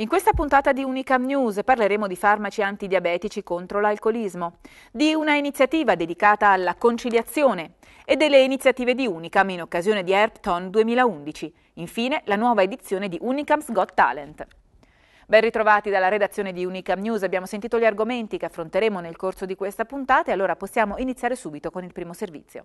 In questa puntata di Unicam News parleremo di farmaci antidiabetici contro l'alcolismo, di una iniziativa dedicata alla conciliazione e delle iniziative di Unicam in occasione di Erpton 2011, infine la nuova edizione di Unicam's Got Talent. Ben ritrovati dalla redazione di Unicam News, abbiamo sentito gli argomenti che affronteremo nel corso di questa puntata e allora possiamo iniziare subito con il primo servizio.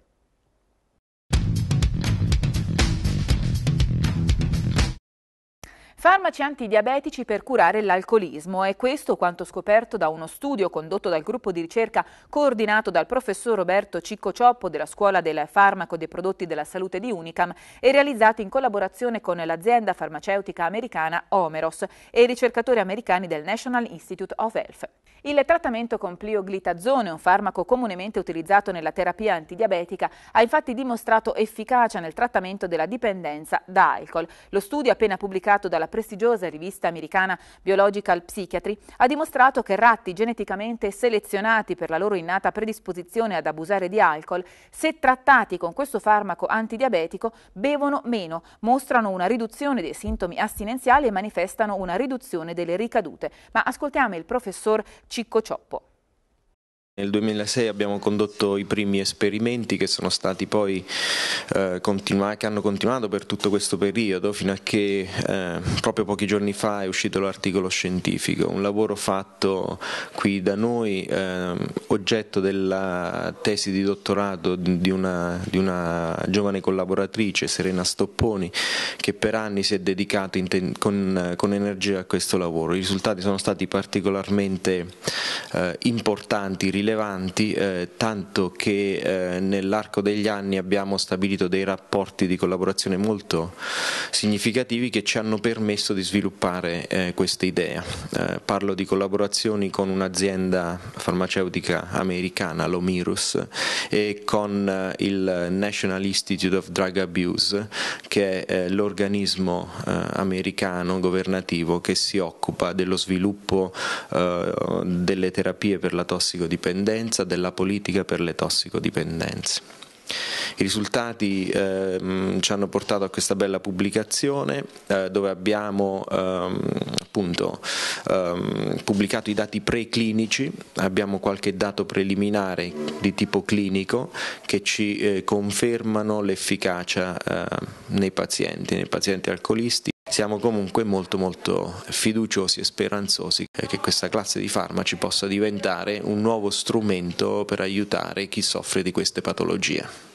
Farmaci antidiabetici per curare l'alcolismo. È questo quanto scoperto da uno studio condotto dal gruppo di ricerca coordinato dal professor Roberto Cicco Cioppo della Scuola del Farmaco dei Prodotti della Salute di Unicam e realizzato in collaborazione con l'azienda farmaceutica americana Omeros e i ricercatori americani del National Institute of Health. Il trattamento con plioglitazone, un farmaco comunemente utilizzato nella terapia antidiabetica, ha infatti dimostrato efficacia nel trattamento della dipendenza da alcol. Lo studio appena pubblicato dalla prestigiosa rivista americana Biological Psychiatry ha dimostrato che ratti geneticamente selezionati per la loro innata predisposizione ad abusare di alcol, se trattati con questo farmaco antidiabetico, bevono meno, mostrano una riduzione dei sintomi astinenziali e manifestano una riduzione delle ricadute. Ma ascoltiamo il professor Cicco Cioppo. Nel 2006 abbiamo condotto i primi esperimenti che, sono stati poi, eh, che, hanno continuato per tutto questo periodo fino a che eh, proprio pochi giorni fa è uscito l'articolo scientifico, un lavoro fatto qui da noi, eh, oggetto della tesi di dottorato di una, di una, giovane collaboratrice, Serena Stopponi, che per anni si è dedicata con, con, energia a questo lavoro. I risultati sono stati particolarmente eh, importanti, rilevanti rilevanti, eh, tanto che eh, nell'arco degli anni abbiamo stabilito dei rapporti di collaborazione molto significativi che ci hanno permesso di sviluppare eh, questa idea. Eh, parlo di collaborazioni con un'azienda farmaceutica americana, l'Omirus, e con eh, il National Institute of Drug Abuse, che è eh, l'organismo americano governativo che si occupa dello sviluppo delle terapie per la tossicodipendenza dipendenza della politica per le tossicodipendenze. I risultati eh, ci hanno portato a questa bella pubblicazione eh, dove abbiamo ehm, appunto, ehm, pubblicato i dati preclinici, abbiamo qualche dato preliminare di tipo clinico che ci eh, confermano l'efficacia eh, nei pazienti, nei pazienti alcolisti siamo comunque molto molto fiduciosi e speranzosi che questa classe di farmaci possa diventare un nuovo strumento per aiutare chi soffre di queste patologie.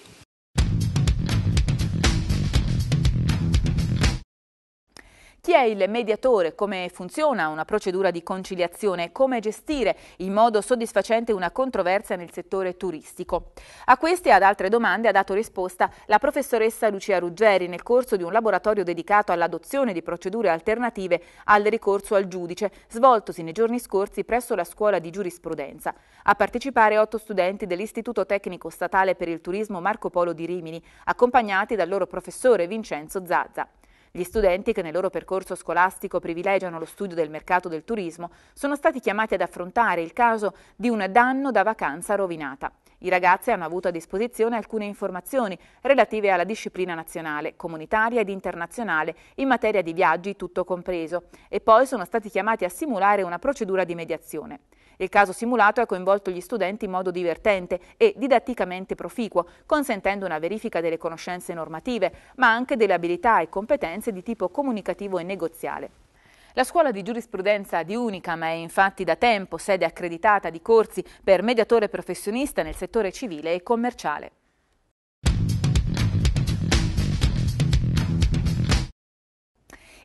Chi è il mediatore? Come funziona una procedura di conciliazione? Come gestire in modo soddisfacente una controversia nel settore turistico? A queste e ad altre domande ha dato risposta la professoressa Lucia Ruggeri nel corso di un laboratorio dedicato all'adozione di procedure alternative al ricorso al giudice, svoltosi nei giorni scorsi presso la scuola di giurisprudenza. A partecipare otto studenti dell'Istituto Tecnico Statale per il Turismo Marco Polo di Rimini, accompagnati dal loro professore Vincenzo Zazza. Gli studenti che nel loro percorso scolastico privilegiano lo studio del mercato del turismo sono stati chiamati ad affrontare il caso di un danno da vacanza rovinata. I ragazzi hanno avuto a disposizione alcune informazioni relative alla disciplina nazionale, comunitaria ed internazionale in materia di viaggi tutto compreso e poi sono stati chiamati a simulare una procedura di mediazione. Il caso simulato ha coinvolto gli studenti in modo divertente e didatticamente proficuo, consentendo una verifica delle conoscenze normative, ma anche delle abilità e competenze di tipo comunicativo e negoziale. La scuola di giurisprudenza di Unicam è infatti da tempo sede accreditata di corsi per mediatore professionista nel settore civile e commerciale.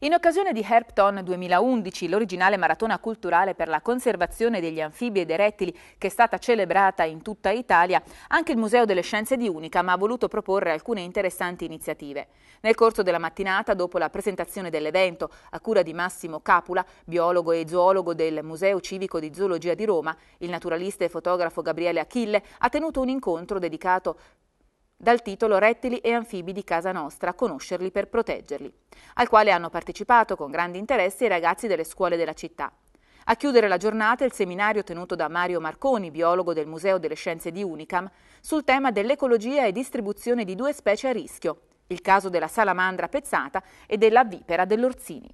In occasione di Herpton 2011, l'originale maratona culturale per la conservazione degli anfibi e dei rettili che è stata celebrata in tutta Italia, anche il Museo delle Scienze di Unicam ha voluto proporre alcune interessanti iniziative. Nel corso della mattinata, dopo la presentazione dell'evento a cura di Massimo Capula, biologo e zoologo del Museo Civico di Zoologia di Roma, il naturalista e fotografo Gabriele Achille ha tenuto un incontro dedicato dal titolo Rettili e anfibi di casa nostra, conoscerli per proteggerli, al quale hanno partecipato con grande interesse i ragazzi delle scuole della città. A chiudere la giornata il seminario tenuto da Mario Marconi, biologo del Museo delle Scienze di Unicam, sul tema dell'ecologia e distribuzione di due specie a rischio, il caso della salamandra pezzata e della vipera dell'Orsini.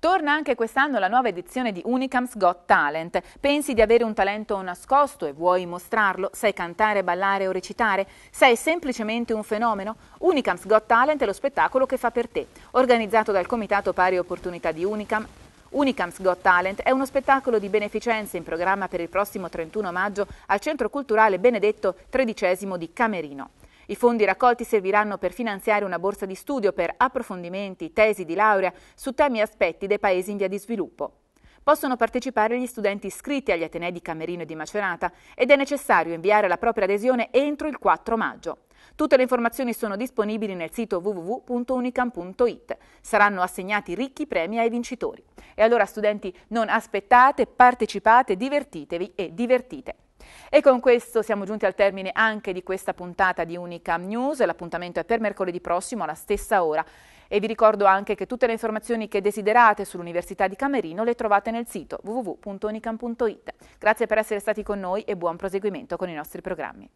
Torna anche quest'anno la nuova edizione di Unicams Got Talent. Pensi di avere un talento nascosto e vuoi mostrarlo? Sai cantare, ballare o recitare? Sei semplicemente un fenomeno? Unicams Got Talent è lo spettacolo che fa per te. Organizzato dal Comitato Pari Opportunità di Unicam, Unicams Got Talent è uno spettacolo di beneficenza in programma per il prossimo 31 maggio al Centro Culturale Benedetto XIII di Camerino. I fondi raccolti serviranno per finanziare una borsa di studio per approfondimenti, tesi di laurea su temi e aspetti dei paesi in via di sviluppo. Possono partecipare gli studenti iscritti agli Atenei di Camerino e di Macerata ed è necessario inviare la propria adesione entro il 4 maggio. Tutte le informazioni sono disponibili nel sito www.unicam.it. Saranno assegnati ricchi premi ai vincitori. E allora studenti non aspettate, partecipate, divertitevi e divertite. E con questo siamo giunti al termine anche di questa puntata di Unicam News. L'appuntamento è per mercoledì prossimo alla stessa ora. E vi ricordo anche che tutte le informazioni che desiderate sull'Università di Camerino le trovate nel sito www.unicam.it. Grazie per essere stati con noi e buon proseguimento con i nostri programmi.